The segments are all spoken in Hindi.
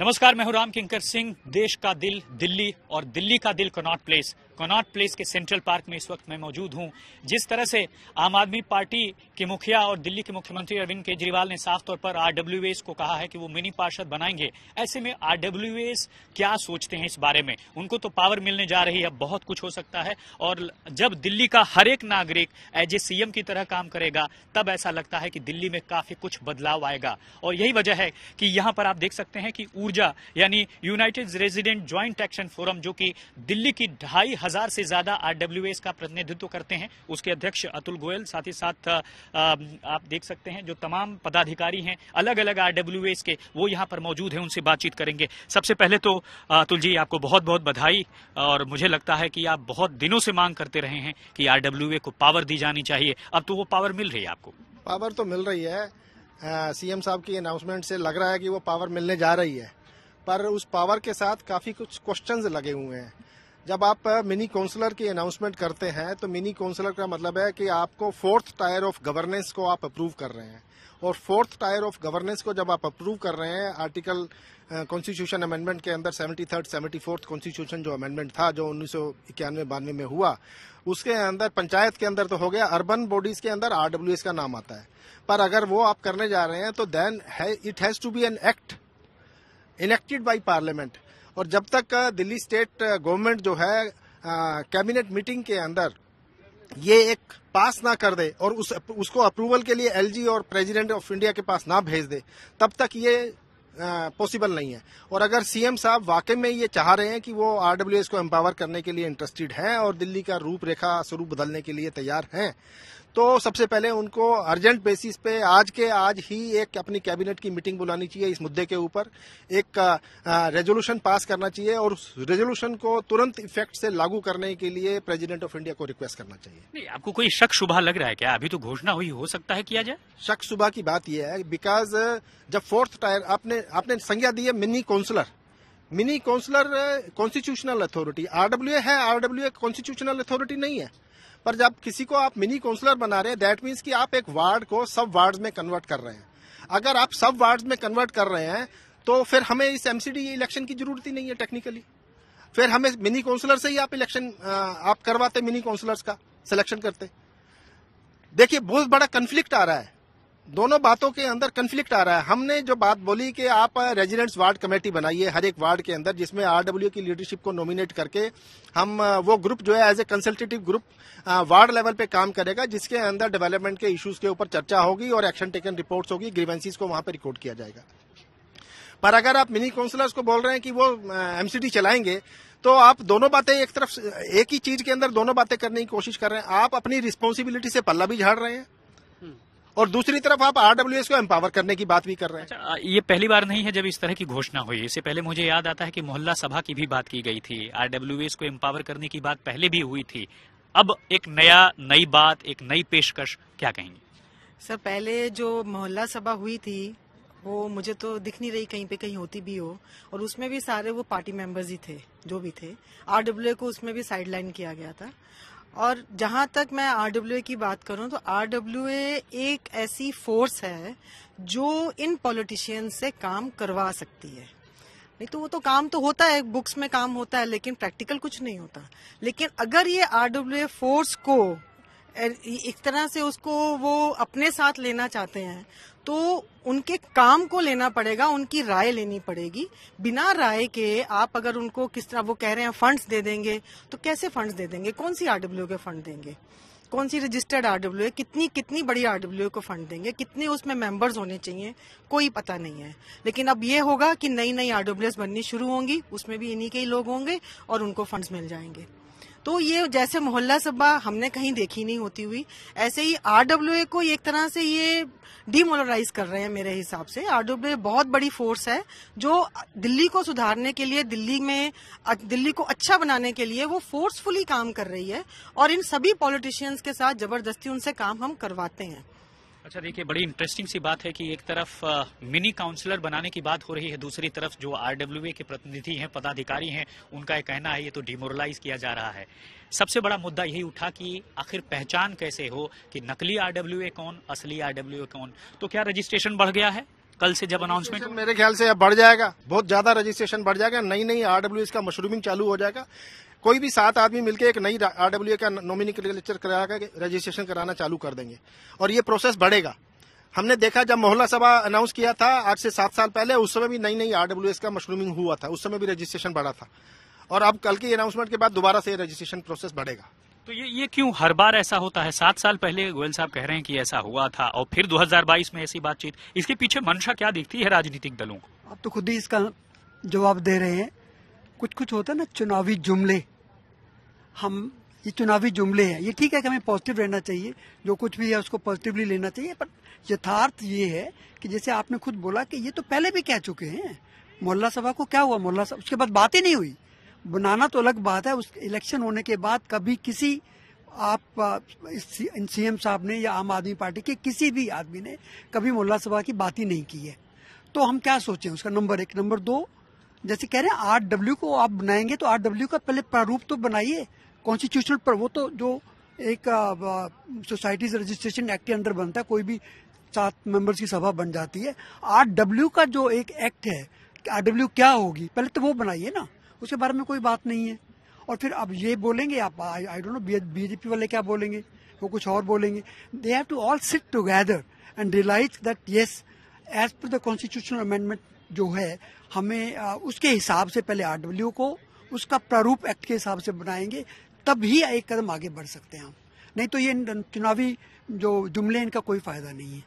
नमस्कार मैं हूं राम किंकर सिंह देश का दिल दिल्ली और दिल्ली का दिल कनॉट प्लेस कनॉट प्लेस के सेंट्रल पार्क में इस वक्त मैं मौजूद हूं जिस तरह से आम आदमी पार्टी के मुखिया और दिल्ली के मुख्यमंत्री अरविंद केजरीवाल ने साफ तौर पर आरडब्ल्यू को कहा है कि वो मिनी पार्षद बनाएंगे ऐसे में आरडब्ल्यू क्या सोचते हैं इस बारे में उनको तो पावर मिलने जा रही है बहुत कुछ हो सकता है और जब दिल्ली का हर एक नागरिक एज ए सीएम की तरह काम करेगा तब ऐसा लगता है कि दिल्ली में काफी कुछ बदलाव आएगा और यही वजह है कि यहां पर आप देख सकते हैं कि ऊर्जा यानी United Resident Joint Action Forum जो कि दिल्ली की ढाई हजार से ज्यादा आरडब्ल्यूएस का प्रतिनिधित्व करते हैं उसके अध्यक्ष अतुल गोयल साथ ही साथ आप देख सकते हैं जो तमाम पदाधिकारी हैं अलग अलग आरडब्ल्यूएस के वो यहाँ पर मौजूद हैं उनसे बातचीत करेंगे सबसे पहले तो अतुल जी आपको बहुत बहुत बधाई और मुझे लगता है कि आप बहुत दिनों से मांग करते रहे हैं कि आर को पावर दी जानी चाहिए अब तो वो पावर मिल रही है आपको पावर तो मिल रही है सीएम साहब की अनाउंसमेंट से लग रहा है कि वो पावर मिलने जा रही है पर उस पावर के साथ काफी कुछ क्वेश्चंस लगे हुए हैं जब आप मिनी काउंसलर की अनाउंसमेंट करते हैं तो मिनी काउंसलर का मतलब है कि आपको फोर्थ टायर ऑफ गवर्नेंस को आप अप्रूव कर रहे हैं और फोर्थ टायर ऑफ गवर्नेंस को जब आप अप्रूव कर रहे हैं आर्टिकल कॉन्स्टिट्यूशन अमेंडमेंट के अंदर seventy third seventy fourth constitution जो अमेंडमेंट था जो उन्नीस सौ इक्यानवे बानवे में हुआ उसके अंदर पंचायत के अंदर तो हो गया अर्बन बॉडीज के अंदर आरडब्ल्यूएस का नाम आता है पर अगर वो आप करने जा रहे हैं तो then it has to be an act enacted by Parliament और जब तक दिल्ली स्टेट गवर्नमेंट जो है कैबिनेट मीटिंग के अंदर ये एक पास ना कर दे और उस उसको अप्रूवल के लिए एलजी और प्रेसिडेंट ऑफ इंडिया के पास ना भेज दे तब तक ये पॉसिबल नहीं है और अगर सीएम साहब वाकई में ये चाह रहे हैं कि वो आरडब्ल्यूएस को एम्पावर करने के लिए इंटरेस्टेड हैं और दिल्ली का रूपरेखा स्वरूप बदलने के लिए तैयार हैं तो सबसे पहले उनको अर्जेंट बेसिस पे आज के आज ही एक अपनी कैबिनेट की मीटिंग बुलानी चाहिए इस मुद्दे के ऊपर एक रेजोल्यूशन पास करना चाहिए और उस रेजोल्यूशन को तुरंत इफेक्ट से लागू करने के लिए प्रेसिडेंट ऑफ इंडिया को रिक्वेस्ट करना चाहिए नहीं आपको कोई शक शुभा लग रहा है क्या अभी तो घोषणा हुई हो सकता है किया जाए शक शुभा की बात यह है बिकॉज जब फोर्थ टायर आपने आपने संज्ञा दी है mini counsellor mini counsellor constitutional authority RW है आरडब्ल्यू कॉन्स्टिट्यूशनल अथॉरिटी नहीं है पर जब किसी को आप मिनी काउंसलर बना रहे हैं दैट मीन्स कि आप एक वार्ड को सब वार्ड में कन्वर्ट कर रहे हैं अगर आप सब वार्ड में कन्वर्ट कर रहे हैं तो फिर हमें इस एमसीडी इलेक्शन की जरूरत ही नहीं है टेक्निकली फिर हमें मिनी काउंसलर से ही आप इलेक्शन आप करवाते मिनी काउंसलर्स का सिलेक्शन करते देखिए बहुत बड़ा कंफ्लिक्ट आ रहा है दोनों बातों के अंदर कंफ्लिक्ट आ रहा है हमने जो बात बोली कि आप रेजिडेंट्स वार्ड कमेटी बनाइए हर एक वार्ड के अंदर जिसमें आरडब्ल्यू की लीडरशिप को नॉमिनेट करके हम वो ग्रुप जो है as a consultative group ward level पे काम करेगा जिसके अंदर डेवलपमेंट के इश्यूज के ऊपर चर्चा होगी और एक्शन टेकन रिपोर्ट्स होगी ग्रीवेंसीज को वहां पर रिकॉर्ड किया जाएगा पर अगर आप मिनी काउंसलर्स को बोल रहे हैं कि वो एमसीडी चलाएंगे तो आप दोनों बातें एक तरफ एक ही चीज के अंदर दोनों बातें करने की कोशिश कर रहे हैं आप अपनी रिस्पॉन्सिबिलिटी से पल्ला भी झाड़ रहे हैं और दूसरी तरफ आप आरडब्ल्यू को एम्पावर करने की बात भी कर रहे हैं अच्छा, ये पहली बार नहीं है जब इस तरह की घोषणा हुई इससे पहले मुझे याद आता है कि मोहल्ला सभा की भी बात की गई थी आरडब्ल्यू को एम्पावर करने की बात पहले भी हुई थी अब एक नया नई बात एक नई पेशकश क्या कहेंगे सर पहले जो मोहल्ला सभा हुई थी वो मुझे तो दिख नहीं रही कहीं पे कहीं होती भी हो और उसमें भी सारे वो पार्टी मेंबर्स ही थे जो भी थे आरडब्ल्यू को उसमें भी साइडलाइन किया गया था और जहां तक मैं आरडब्ल्यू की बात करूं तो आरडब्ल्यू एक ऐसी फोर्स है जो इन पॉलिटिशियंस से काम करवा सकती है नहीं तो वो तो काम तो होता है बुक्स में काम होता है लेकिन प्रैक्टिकल कुछ नहीं होता लेकिन अगर ये आरडब्ल्यू फोर्स को एक तरह से उसको वो अपने साथ लेना चाहते हैं तो उनके काम को लेना पड़ेगा उनकी राय लेनी पड़ेगी बिना राय के आप अगर उनको किस तरह वो कह रहे हैं फंड्स दे देंगे तो कैसे फंड्स दे देंगे कौन सी आरडब्ल्यू के फंड देंगे कौन सी रजिस्टर्ड आरडब्ल्यू है कितनी कितनी बड़ी आरडब्ल्यू को फंड देंगे कितने उसमें मेंबर्स होने चाहिए कोई पता नहीं है लेकिन अब ये होगा कि नई नई आरडब्ल्यू बननी शुरू होंगी उसमें भी इन्हीं के ही लोग होंगे और उनको फंड्स मिल जाएंगे तो ये जैसे मोहल्ला सभा हमने कहीं देखी नहीं होती हुई ऐसे ही आरडब्ल्यू को एक तरह से ये डिमोलराइज कर रहे हैं मेरे हिसाब से आरडब्ल्यू बहुत बड़ी फोर्स है जो दिल्ली को सुधारने के लिए दिल्ली में दिल्ली को अच्छा बनाने के लिए वो फोर्सफुली काम कर रही है और इन सभी पॉलिटिशियंस के साथ जबरदस्ती उनसे काम हम करवाते हैं अच्छा देखिए बड़ी इंटरेस्टिंग सी बात है कि एक तरफ आ, मिनी काउंसलर बनाने की बात हो रही है दूसरी तरफ जो आरडब्ल्यूए के प्रतिनिधि हैं पदाधिकारी हैं उनका यह कहना है ये तो डिमोरलाइज किया जा रहा है सबसे बड़ा मुद्दा यही उठा कि आखिर पहचान कैसे हो कि नकली आरडब्ल्यूए कौन असली आरडब्ल्यूए कौन तो क्या रजिस्ट्रेशन बढ़ गया है कल से जब अनाउंसमेंट मेरे ख्याल से अब बढ़ जाएगा बहुत ज्यादा रजिस्ट्रेशन बढ़ जाएगा नई नई आरडब्ल्यू का मशरूमिंग चालू हो जाएगा कोई भी सात आदमी मिलकर एक नई आरडब्ल्यू का नॉमिनी क्लेचर करा कर रजिस्ट्रेशन कराना चालू कर देंगे और ये प्रोसेस बढ़ेगा हमने देखा जब मोहल्ला सभा अनाउंस किया था आज से सात साल पहले उस समय भी नई नई आरडब्ल्यू का मशरूमिंग हुआ था उस समय भी रजिस्ट्रेशन बढ़ा था और अब कल की अनाउंसमेंट के बाद दोबारा से रजिस्ट्रेशन प्रोसेस बढ़ेगा तो ये ये क्यों हर बार ऐसा होता है सात साल पहले गोयल साहब कह रहे हैं कि ऐसा हुआ था और फिर 2022 में ऐसी बातचीत इसके पीछे मंशा क्या दिखती है राजनीतिक दलों को आप तो खुद ही इसका जवाब दे रहे हैं कुछ कुछ होता है ना चुनावी जुमले हम ये चुनावी जुमले हैं ये ठीक है कि हमें पॉजिटिव रहना चाहिए जो कुछ भी है उसको पॉजिटिवली लेना चाहिए पर यथार्थ ये है कि जैसे आपने खुद बोला कि ये तो पहले भी कह चुके हैं मोहल्ला सभा को क्या हुआ मोहल्ला सभा उसके बाद बात ही नहीं हुई बनाना तो अलग बात है उस इलेक्शन होने के बाद कभी किसी आप सीएम साहब ने या आम आदमी पार्टी के किसी भी आदमी ने कभी मोहल्ला सभा की बात ही नहीं की है तो हम क्या सोचें उसका नंबर एक नंबर दो जैसे कह रहे हैं आर डब्ल्यू को आप बनाएंगे तो आर डब्ल्यू का पहले प्रारूप तो बनाइए कॉन्स्टिट्यूशनल पर वो तो जो एक सोसाइटीज रजिस्ट्रेशन एक्ट के अंडर बनता है कोई भी सात मेंबर्स की सभा बन जाती है आर डब्ल्यू का जो एक एक्ट है आर डब्ल्यू क्या होगी पहले तो वो बनाइए ना उसके बारे में कोई बात नहीं है और फिर अब ये बोलेंगे आप आई डोंट नो बीजेपी वाले क्या बोलेंगे वो कुछ और बोलेंगे they have to all sit together and realise that yes as per the constitutional amendment जो है हमें आ, उसके हिसाब से पहले आर को उसका प्रारूप एक्ट के हिसाब से बनाएंगे तब ही एक कदम आगे बढ़ सकते हैं हम नहीं तो ये चुनावी जो जुमले इनका कोई फायदा नहीं है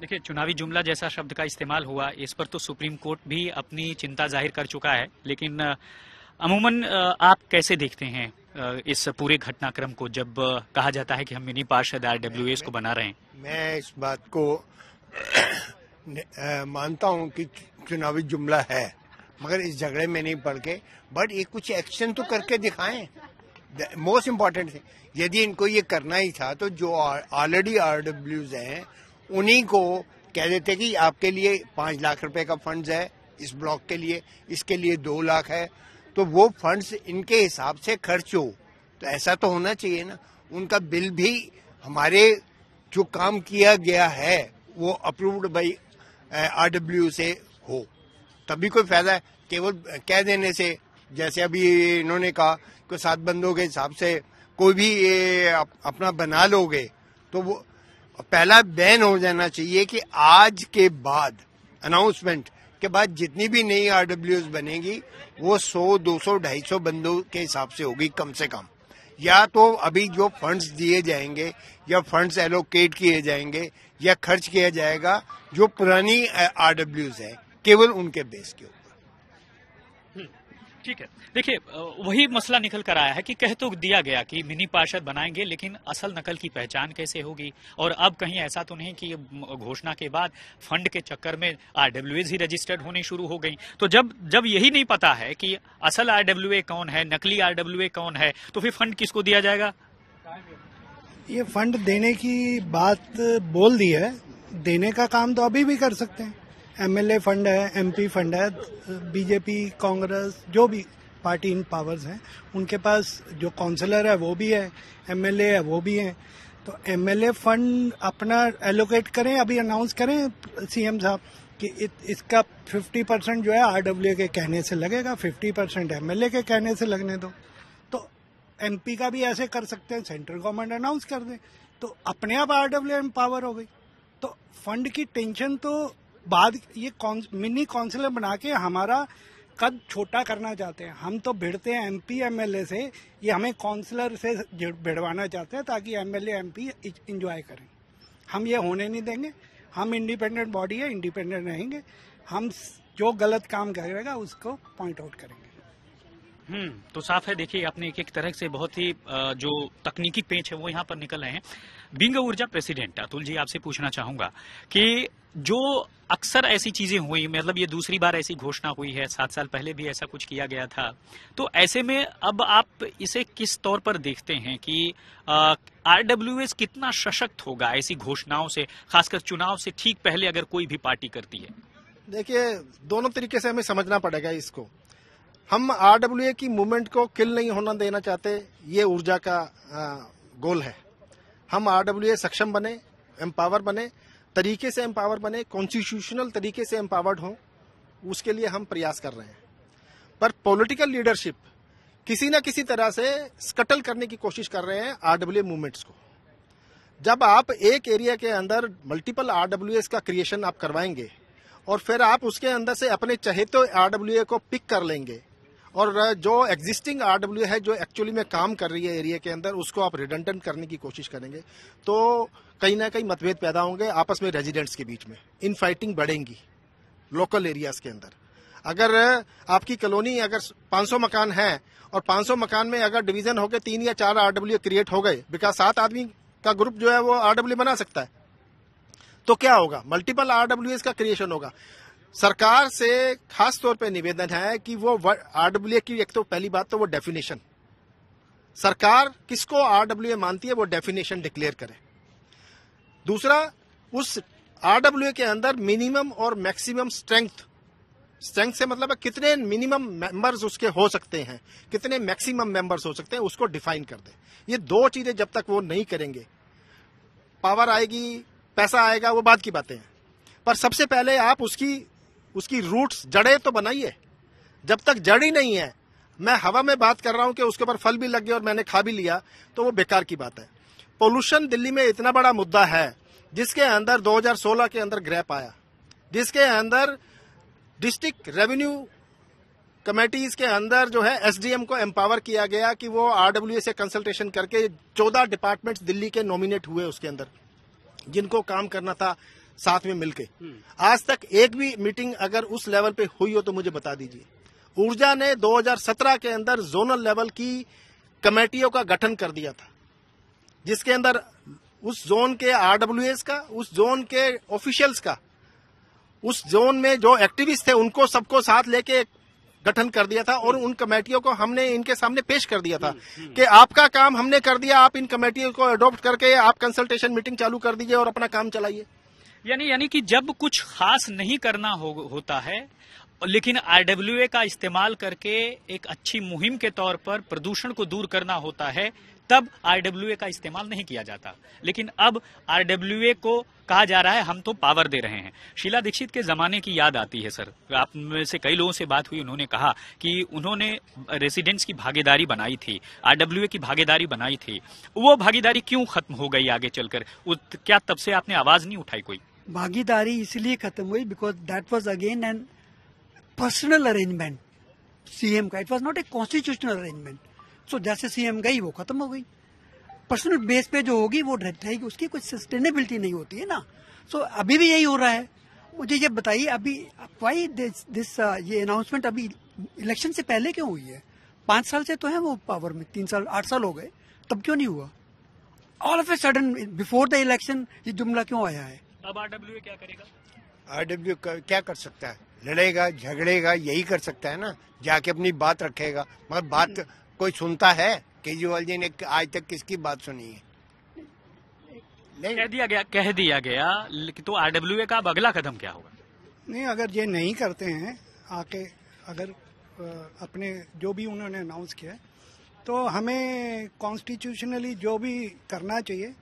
देखिए चुनावी जुमला जैसा शब्द का इस्तेमाल हुआ इस पर तो सुप्रीम कोर्ट भी अपनी चिंता जाहिर कर चुका है लेकिन अमूमन आप कैसे देखते हैं इस पूरे घटनाक्रम को जब कहा जाता है कि हम मिनी पार्षद आर डब्ल्यू एस को बना रहे हैं मैं इस बात को मानता हूँ कि चुनावी जुमला है मगर इस झगड़े में नहीं पड़ के बट ये कुछ एक्शन तो करके दिखाएं मोस्ट इम्पॉर्टेंट थी यदि इनको ये करना ही था तो जो ऑलरेडी आर डब्ल्यूज हैं उन्हीं को कह देते कि आपके लिए पाँच लाख रुपए का फंड्स है इस ब्लॉक के लिए इसके लिए दो लाख है तो वो फंड्स इनके हिसाब से खर्च हो तो ऐसा तो होना चाहिए ना उनका बिल भी हमारे जो काम किया गया है वो अप्रूव्ड बाई आर डब्ल्यू से हो तभी कोई फायदा है केवल कह देने से जैसे अभी इन्होंने कहा कि सात बंदों के हिसाब से कोई भी ये अप, अपना बना लोगे तो वो पहला बैन हो जाना चाहिए कि आज के बाद अनाउंसमेंट के बाद जितनी भी नई आरडब्ल्यूज बनेगी वो 100, 200, सौ बंदों के हिसाब से होगी कम से कम या तो अभी जो फंड्स दिए जाएंगे या फंड्स एलोकेट किए जाएंगे या खर्च किया जाएगा जो पुरानी आरडब्ल्यूज है केवल उनके बेस के ऊपर ठीक है देखिए वही मसला निकल कर आया है कि कह तो दिया गया कि मिनी पार्षद बनाएंगे लेकिन असल नकल की पहचान कैसे होगी और अब कहीं ऐसा तो नहीं कि घोषणा के बाद फंड के चक्कर में आरडब्ल्यू ही रजिस्टर्ड होने शुरू हो गई तो जब जब यही नहीं पता है कि असल आरडब्ल्यू कौन है नकली आरडब्ल्यू कौन है तो फिर फंड किसको दिया जाएगा ये फंड देने की बात बोल दी है देने का काम तो अभी भी कर सकते हैं एमएलए फंड है एमपी फंड है बीजेपी कांग्रेस जो भी पार्टी इन पावर्स हैं उनके पास जो काउंसलर है वो भी है एमएलए है वो भी है तो एमएलए फंड अपना एलोकेट करें अभी अनाउंस करें सीएम साहब कि इत, इसका 50 परसेंट जो है आरडब्ल्यू के कहने से लगेगा 50 परसेंट एमएलए के कहने से लगने दो तो एमपी का भी ऐसे कर सकते हैं सेंट्रल गवर्नमेंट अनाउंस कर दें तो अपने आप आरडब्ल्यू एम पावर हो गई तो फंड की टेंशन तो बाद ये मिनी काउंसिलर बना के हमारा कद छोटा करना चाहते हैं हम तो भिड़ते हैं एमपी एमएलए से ये हमें काउंसलर से भिड़वाना चाहते हैं ताकि एमएलए एमपी एंजॉय करें हम ये होने नहीं देंगे हम इंडिपेंडेंट बॉडी है इंडिपेंडेंट रहेंगे हम जो गलत काम करेगा उसको पॉइंट आउट करेंगे हम्म तो साफ है देखिए आपने एक एक तरह से बहुत ही जो तकनीकी पेच है वो यहाँ पर निकल रहे हैं बिंग ऊर्जा प्रेसिडेंट अतुल जी आपसे पूछना चाहूंगा कि जो अक्सर ऐसी चीजें हुई मतलब ये दूसरी बार ऐसी घोषणा हुई है सात साल पहले भी ऐसा कुछ किया गया था तो ऐसे में अब आप इसे किस तौर पर देखते हैं कि आरडब्ल्यू कितना सशक्त होगा ऐसी घोषणाओं से खासकर चुनाव से ठीक पहले अगर कोई भी पार्टी करती है देखिए दोनों तरीके से हमें समझना पड़ेगा इसको हम ए की मूवमेंट को किल नहीं होना देना चाहते ये ऊर्जा का गोल है हम आरडब्ल्यू सक्षम बने एम्पावर बने तरीके से एम्पावर बने कॉन्स्टिट्यूशनल तरीके से एम्पावर्ड हों उसके लिए हम प्रयास कर रहे हैं पर पॉलिटिकल लीडरशिप किसी ना किसी तरह से स्कटल करने की कोशिश कर रहे हैं आरडब्ल्यू मूवमेंट्स को जब आप एक एरिया के अंदर मल्टीपल आरडब्ल्यू का क्रिएशन आप करवाएंगे और फिर आप उसके अंदर से अपने चहेते तो आरडब्ल्यू को पिक कर लेंगे और जो एग्जिस्टिंग आरडब्ल्यू है जो एक्चुअली में काम कर रही है एरिया के अंदर उसको आप रिडंडेंट करने की कोशिश करेंगे तो कहीं ना कहीं मतभेद पैदा होंगे आपस में रेजिडेंट्स के बीच में इन फाइटिंग बढ़ेंगी लोकल एरियाज के अंदर अगर आपकी कॉलोनी अगर 500 मकान है और 500 मकान में अगर डिवीजन हो गए तीन या चार आरडब्ल्यू क्रिएट हो गए बिकॉज सात आदमी का ग्रुप जो है वो आरडब्ल्यू बना सकता है तो क्या होगा मल्टीपल आरडब्ल्यू का क्रिएशन होगा सरकार से खास तौर पे निवेदन है कि वो आरडब्ल्यू की एक तो पहली बात तो वो डेफिनेशन सरकार किसको आरडब्ल्यू मानती है वो डेफिनेशन डिक्लेयर करे दूसरा उस आरडब्ल्यू के अंदर मिनिमम और मैक्सिमम स्ट्रेंथ स्ट्रेंथ से मतलब है कितने मिनिमम मेंबर्स उसके हो सकते हैं कितने मैक्सिमम मेंबर्स हो सकते हैं उसको डिफाइन कर दे ये दो चीजें जब तक वो नहीं करेंगे पावर आएगी पैसा आएगा वो बाद की बातें हैं पर सबसे पहले आप उसकी उसकी रूट्स जड़े तो बनाइए जब तक जड़ ही नहीं है मैं हवा में बात कर रहा हूं कि उसके ऊपर फल भी लग गया और मैंने खा भी लिया तो वो बेकार की बात है पोल्यूशन दिल्ली में इतना बड़ा मुद्दा है जिसके अंदर 2016 के अंदर ग्रैप आया जिसके अंदर डिस्ट्रिक्ट रेवेन्यू कमेटीज के अंदर जो है एसडीएम को एम्पावर किया गया कि वो आरडब्ल्यू से कंसल्टेशन करके चौदह डिपार्टमेंट्स दिल्ली के नॉमिनेट हुए उसके अंदर जिनको काम करना था साथ में मिलके हम्म। आज तक एक भी मीटिंग अगर उस लेवल पे हुई हो तो मुझे बता दीजिए ऊर्जा ने 2017 के अंदर जोनल लेवल की कमेटियों का गठन कर दिया था जिसके अंदर उस जोन के आरडब्ल्यूएस का उस जोन के ऑफिशियल्स का उस जोन में जो एक्टिविस्ट थे उनको सबको साथ लेके गठन कर दिया था और हम्म। उन कमेटियों को हमने इनके सामने पेश कर दिया था हम्म, कि आपका काम हमने कर दिया आप इन कमेटियों को अडॉप्ट करके आप कंसल्टेशन मीटिंग चालू कर दीजिए और अपना काम चलाइए यानी यानी कि जब कुछ खास नहीं करना हो, होता है लेकिन आरडब्ल्यू का इस्तेमाल करके एक अच्छी मुहिम के तौर पर प्रदूषण को दूर करना होता है तब आरडब्ल्यू का इस्तेमाल नहीं किया जाता लेकिन अब आरडब्ल्यू को कहा जा रहा है हम तो पावर दे रहे हैं शीला दीक्षित के जमाने की याद आती है सर आप में से कई लोगों से बात हुई उन्होंने कहा कि उन्होंने रेसिडेंट्स की भागीदारी बनाई थी आरडब्ल्यू की भागीदारी बनाई थी वो भागीदारी क्यों खत्म हो गई आगे चलकर क्या तब से आपने आवाज नहीं उठाई कोई भागीदारी इसलिए खत्म हुई because that was again an personal arrangement CM का it was not a constitutional arrangement so जैसे सीएम गई वो खत्म हो गई पर्सनल बेस पे जो होगी वो रहेगी उसकी कोई सस्टेनेबिलिटी नहीं होती है ना सो so, अभी भी यही हो रहा है मुझे ये बताइए अभी वाई दिस, दिस ये अनाउंसमेंट अभी इलेक्शन से पहले क्यों हुई है पांच साल से तो है वो पावर में तीन साल आठ साल हो गए तब क्यों नहीं हुआ all of a sudden before the election ये जुमला क्यों आया है अब आरडब्ल्यू क्या करेगा आरडब्ल्यू क्या कर सकता है लड़ेगा झगड़ेगा यही कर सकता है ना जाके अपनी बात रखेगा मगर बात कोई सुनता है केजरीवाल जी ने आज तक किसकी बात सुनी है नहीं कह दिया गया कह दिया गया तो आरडब्ल्यू का अब अगला कदम क्या होगा नहीं अगर ये नहीं करते हैं आके अगर अपने जो भी उन्होंने अनाउंस किया तो हमें कॉन्स्टिट्यूशनली जो भी करना चाहिए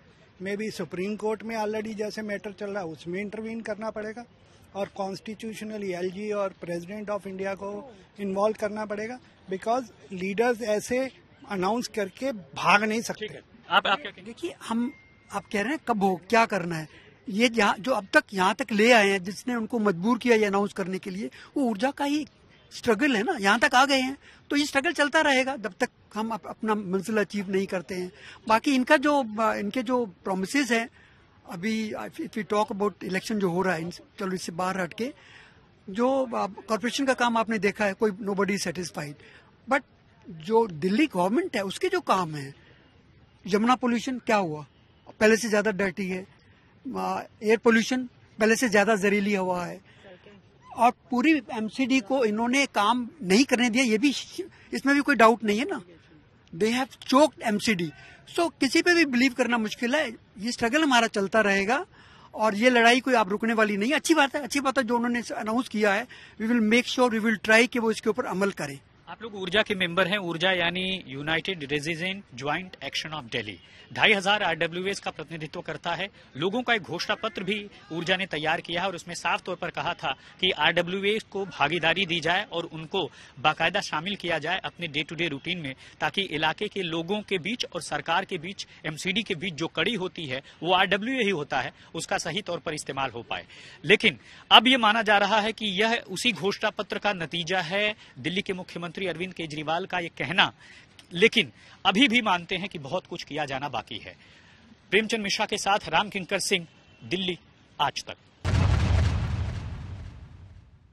मे बी सुप्रीम कोर्ट में ऑलरेडी जैसे मैटर चल रहा है उसमें इंटरवीन करना पड़ेगा और कॉन्स्टिट्यूशनली एलजी और प्रेसिडेंट ऑफ इंडिया को इन्वॉल्व करना पड़ेगा बिकॉज लीडर्स ऐसे अनाउंस करके भाग नहीं सकते आप, आप देखिए हम आप कह रहे हैं कब हो क्या करना है ये जो अब तक यहाँ तक ले आए हैं जिसने उनको मजबूर किया ये अनाउंस करने के लिए वो ऊर्जा का ही स्ट्रगल है ना यहाँ तक आ गए हैं तो ये स्ट्रगल चलता रहेगा जब तक हम अप, अपना मंजिल अचीव नहीं करते हैं बाकी इनका जो इनके जो प्रोमिस हैं अभी if you talk about election जो हो रहा है चलो इससे बाहर हट के जो कॉरपोरेशन का काम आपने देखा है कोई नो बडी सेटिस्फाइड बट जो दिल्ली गवर्नमेंट है उसके जो काम है यमुना पोल्यूशन क्या हुआ पहले से ज़्यादा डर्टी है एयर पोल्यूशन पहले से ज़्यादा जहरीली हवा है और पूरी एमसीडी को इन्होंने काम नहीं करने दिया ये भी इसमें भी कोई डाउट नहीं है ना they have choked MCD so किसी पे भी बिलीव करना मुश्किल है ये स्ट्रगल हमारा चलता रहेगा और ये लड़ाई कोई आप रुकने वाली नहीं अच्छी बात है अच्छी बात है जो उन्होंने अनाउंस किया है we will make sure we will try कि वो इसके ऊपर अमल करें आप लोग ऊर्जा के मेंबर हैं ऊर्जा यानी United Resident Joint Action of Delhi ढाई हजार आरडब्ल्यूएस का प्रतिनिधित्व करता है लोगों का एक घोषणा पत्र भी ऊर्जा ने तैयार किया है और उसमें साफ तौर पर कहा था कि आरडब्ल्यूएस को भागीदारी दी जाए और उनको बाकायदा शामिल किया जाए अपने डे टू डे रूटीन में ताकि इलाके के लोगों के बीच और सरकार के बीच एमसीडी के बीच जो कड़ी होती है वो आरडब्ल्यू ही होता है उसका सही तौर पर इस्तेमाल हो पाए लेकिन अब ये माना जा रहा है कि यह उसी घोषणा पत्र का नतीजा है दिल्ली के मुख्यमंत्री मुख्यमंत्री अरविंद केजरीवाल का ये कहना लेकिन अभी भी मानते हैं कि बहुत कुछ किया जाना बाकी है प्रेमचंद मिश्रा के साथ रामकिंकर सिंह दिल्ली आज तक